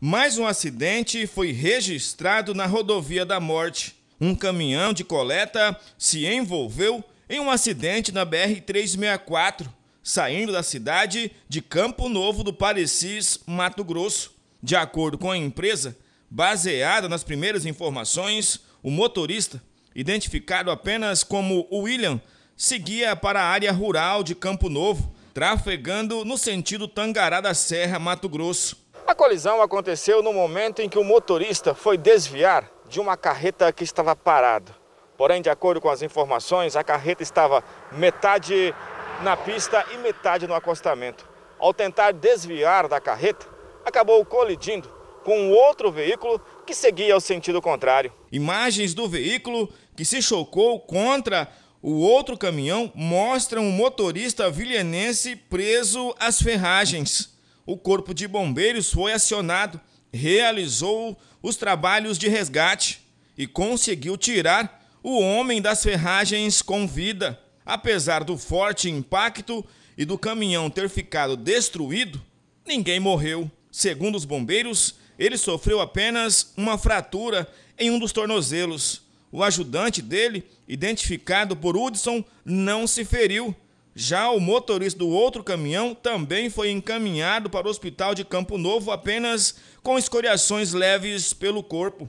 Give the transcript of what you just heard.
Mais um acidente foi registrado na rodovia da Morte. Um caminhão de coleta se envolveu em um acidente na BR-364, saindo da cidade de Campo Novo do Parecis, Mato Grosso. De acordo com a empresa, baseada nas primeiras informações, o motorista, identificado apenas como William, seguia para a área rural de Campo Novo, trafegando no sentido Tangará da Serra, Mato Grosso. A colisão aconteceu no momento em que o motorista foi desviar de uma carreta que estava parada. Porém, de acordo com as informações, a carreta estava metade na pista e metade no acostamento. Ao tentar desviar da carreta, acabou colidindo com outro veículo que seguia ao sentido contrário. Imagens do veículo que se chocou contra o outro caminhão mostram o motorista vilhenense preso às ferragens o Corpo de Bombeiros foi acionado, realizou os trabalhos de resgate e conseguiu tirar o homem das ferragens com vida. Apesar do forte impacto e do caminhão ter ficado destruído, ninguém morreu. Segundo os bombeiros, ele sofreu apenas uma fratura em um dos tornozelos. O ajudante dele, identificado por Hudson, não se feriu já o motorista do outro caminhão também foi encaminhado para o hospital de Campo Novo apenas com escoriações leves pelo corpo.